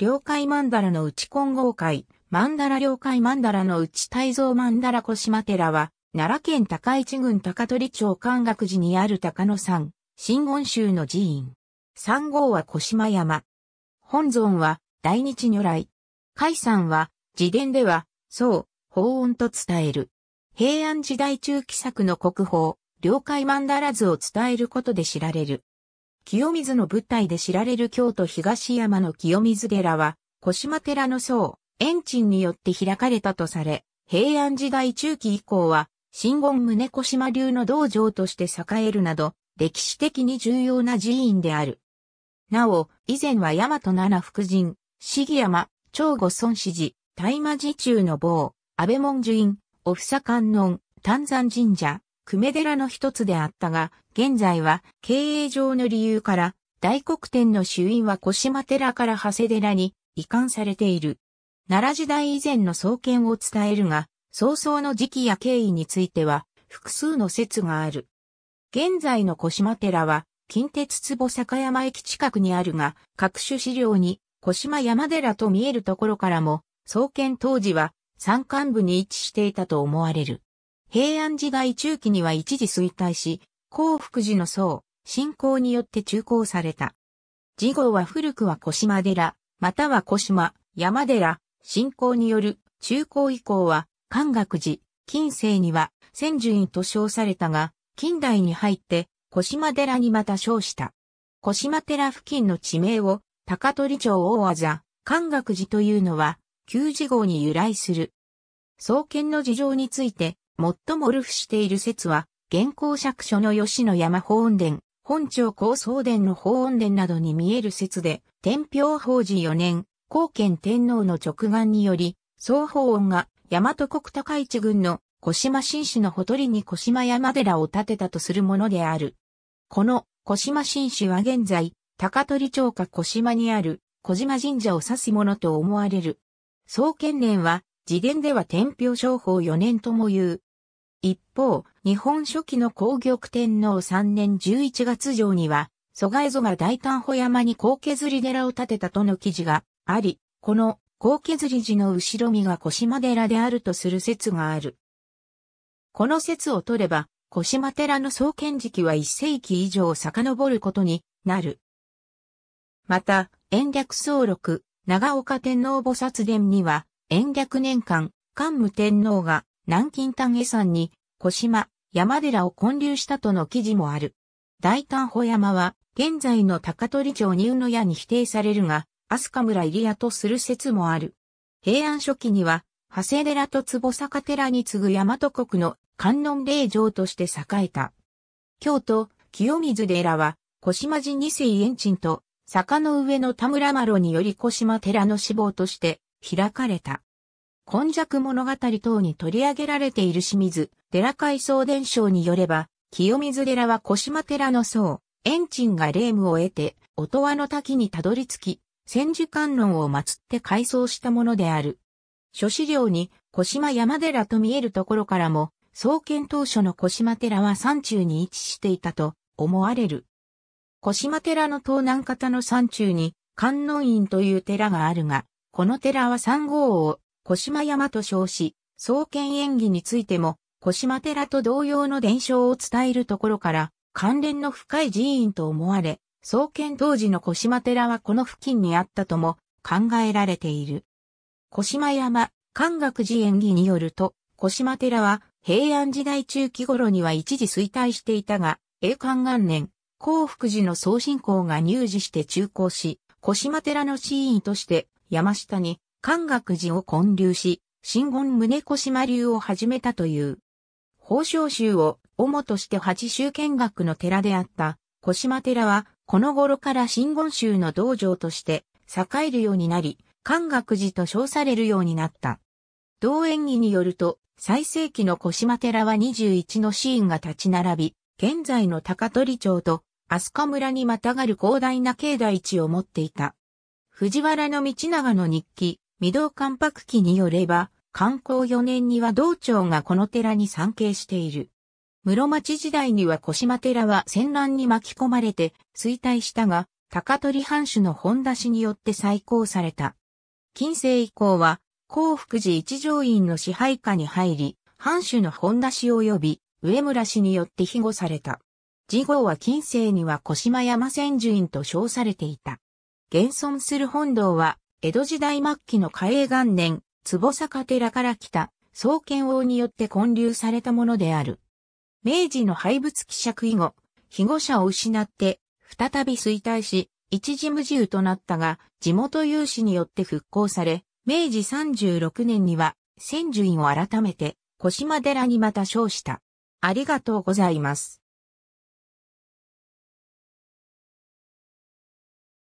領海曼荼羅の内金剛海、曼荼羅領海曼荼羅の内大蔵曼荼羅小島寺は、奈良県高市郡高取町関学寺にある高野山、新言宗の寺院。三号は小島山。本尊は、大日如来。海山は、自伝では、そう、法音と伝える。平安時代中期作の国宝、領海曼荼羅図を伝えることで知られる。清水の舞台で知られる京都東山の清水寺は、小島寺の僧、延鎮によって開かれたとされ、平安時代中期以降は、新言宗小島流の道場として栄えるなど、歴史的に重要な寺院である。なお、以前は大和七福神、杉山、長後孫子寺、大魔寺中の坊、安倍門樹院、おふさ観音、丹山神社、久米寺の一つであったが、現在は経営上の理由から、大黒天の主因は小島寺から長谷寺に移管されている。奈良時代以前の創建を伝えるが、早々の時期や経緯については、複数の説がある。現在の小島寺は、近鉄坪坂山駅近くにあるが、各種資料に、小島山寺と見えるところからも、創建当時は、山間部に位置していたと思われる。平安時代中期には一時衰退し、興福寺の僧、信仰によって中興された。次号は古くは小島寺、または小島、山寺、信仰による中高以降は、関学寺、近世には、千住院と称されたが、近代に入って、小島寺にまた称した。小島寺付近の地名を、高取町大技、関学寺というのは、旧事号に由来する。創建の事情について、最もルフしている説は、現行釈書の吉野山法恩殿、本庁高僧殿の法恩殿などに見える説で、天平法事4年、高賢天皇の直眼により、総法恩が大和国高市軍の小島紳士のほとりに小島山寺を建てたとするものである。この小島紳士は現在、高取町下小島にある小島神社を指すものと思われる。創建年は、自伝では天平商法4年とも言う、一方、日本初期の皇玉天皇3年11月上には、蘇我蝦が大丹保山に高削り寺を建てたとの記事があり、この高削り寺の後ろ身が小島寺であるとする説がある。この説を取れば、小島寺の創建時期は1世紀以上遡ることになる。また、延暦総録、長岡天皇菩薩殿には、延暦年間、桓武天皇が南京丹下山に、小島、山寺を建立したとの記事もある。大丹保山は、現在の高取町入野屋に否定されるが、飛鳥村入屋とする説もある。平安初期には、長谷寺と坪坂寺に次ぐ大和国の観音霊場として栄えた。京都、清水寺は、小島寺二世延鎮と、坂の上の田村麻呂により小島寺の死亡として開かれた。今昔物語等に取り上げられている清水寺海総伝承によれば、清水寺は小島寺の僧、円鎮が霊夢を得て、音羽の滝にたどり着き、千手観音を祀って改装したものである。諸資料に小島山寺と見えるところからも、創建当初の小島寺は山中に位置していたと思われる。小島寺の東南方の山中に観音院という寺があるが、この寺は三号を小島山と称し、創建演技についても、小島寺と同様の伝承を伝えるところから、関連の深い寺院と思われ、創建当時の小島寺はこの付近にあったとも考えられている。小島山、関学寺演技によると、小島寺は平安時代中期頃には一時衰退していたが、栄冠元年、幸福寺の総信仰が入寺して中興し、小島寺の寺院として山下に関学寺を建立し、新言宗小島流を始めたという。宝生宗を主として八州見学の寺であった小島寺は、この頃から新言宗の道場として栄えるようになり、関学寺と称されるようになった。同演義によると、最盛期の小島寺は21のシーンが立ち並び、現在の高取町と飛鳥村にまたがる広大な境内地を持っていた。藤原道長の日記、御堂関白記によれば、観光4年には道長がこの寺に参詣している。室町時代には小島寺は戦乱に巻き込まれて衰退したが、高取藩主の本出しによって再興された。近世以降は、幸福寺一条院の支配下に入り、藩主の本出し及び、上村氏によって庇護された。次号は近世には小島山千住院と称されていた。現存する本堂は、江戸時代末期の嘉永元年、坪坂寺から来た、創建王によって建立されたものである。明治の廃仏希釈以後、被護者を失って、再び衰退し、一時無自由となったが、地元有志によって復興され、明治36年には、千順院を改めて、小島寺にまた称した。ありがとうございます。